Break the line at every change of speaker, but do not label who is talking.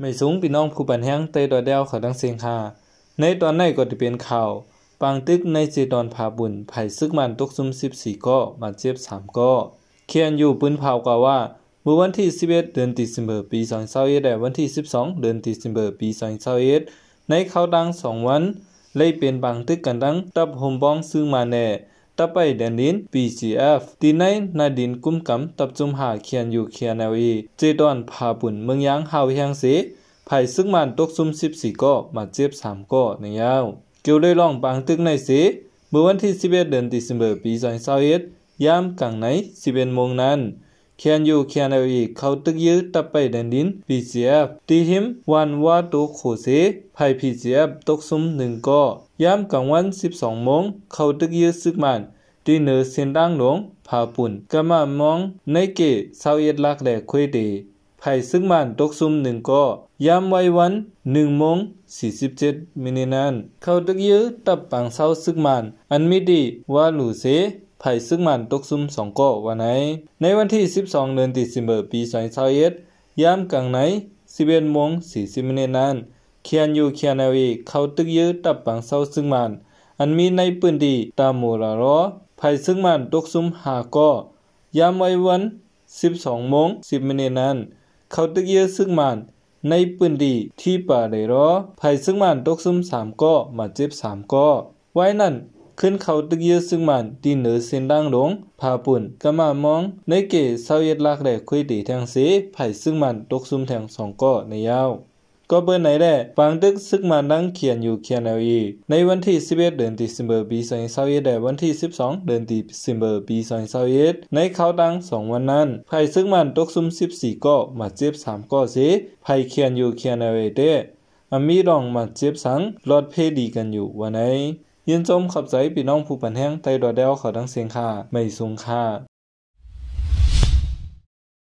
ไม่สูงพี่น้องผู้ปันแห้งเตยดอยเดวเขาดังเสียงหาในตอนในก็จะเป็นข่าวปางตึกในเจดอนผาบุญไผ่ซึกมันตกซุมสสิบี่ก้อมาเจ็บสามก้อเขียนอยู่ปืนเผากว่าว่า เมื่อวันที่สิบเอ็ดเดือนตีสิบเบอร์ปีสองเเอ็ดและวันที่สสิบองเดือนตีสิบเบอร์ปีสองเาเอ็ดในเขาดังสองวัน เลยเป็นบางตึกกันดังตับหมบ้องซึ่งมาแน่ตาไปเดนินปีซีเอฟตีในนาดินกุ้มกำตับจุมหาเขียนอยู่เขียนแนวอี เจดอนพาปุ่นเมืองยางหาวเฮีงเสภายซึ่งมันตกซุ่มสิบสี่ก็มาเจ็บสามก็ในยาวเกี่ยวได้ลองปางตึกในเสเมื่อวันที่สิบเอ็ดเดือนตีสิบเอ็ดปีซอ่สิบเอ็ดยามกลางในสิบเอ็ดโมงนั้นเ can you เ a ียนเีเขาตึกยืดตะไปดันดิน PCF ตีหิมวันว่าตุกโคเสไผ่ PCF ตกซุมหนึ่งก่อย้ำกลางวันสสิบองโมงเขาตึกยืดซึกมันตีเนือเส้นดังหลวงผาปุ่นกะมามองในเกเศเ้าเอ็ดลักแดลกคุยเดไผซึ่งมันตกซุ่มหนึ่งกอย้ำไว้วันหนึ่งโมงสสี่ิบเจ็ดมินินันเขาตึกยืดตะปังเศาซึ่งมันอันมิดีว่าหลู่เสไผ่ซึ่งมันตกซุ่มสองก้อวันไหน ในวันที่ 12เดือนติดสิมเบอร์ปี2021ยามกลางไหน11โมง40นาทีนั้นเคียนอยู่เคียนเาวีเขาตึกยื้อตับปังเศร้าซึ่งมัน อันมีในปืนดีตามหมู่ละรอไผ่ซึ่งมันตกซุ่มหาก้อยามไว้วัน12โมง10นมทนั้นเขาตึกยื้อซึ่งมันในปืนดีที่ป่าเลยรอไผ่ซึ่งมันตกซุ่ม3ก้อมาเจ็บ3ก้อไว้นั่นขึ้นเขาตึกเยอะซึ่งมันตีเหนือเส้นด่างลงพาปุ่นกะมามอง ในเกเศร้าเย็ดลากแหลกคุยตีแทงเสไผ่ซึ่งมันตกซุ่มแทงสองก้อในยาว ก็เปิ้ไหนแด่ฟังตึกซึกมันั่งเขียนอยู่เขียนเอาอีในวันที่สิบเอ็ดเดือนตีสิมเบอร์ปี2021แดวันที่สสิบองเดือนติสิบเบอร์ปี2 0ยดในเขาดังสองวันนั้นไผ่ซึกมันตกซุมสสิบี่ก่อมาเจ็บสามก่อเสไผ่เขียนอยู่เขียนเอาเด้อมีรองมาเจ็บสังรอดเพดีกันอยู่วันไหนยินจมขอบใจพี่น้องผู้ปันแห้งไตดอดเดวขอดั้งเสียงค่าไม่สูงค่า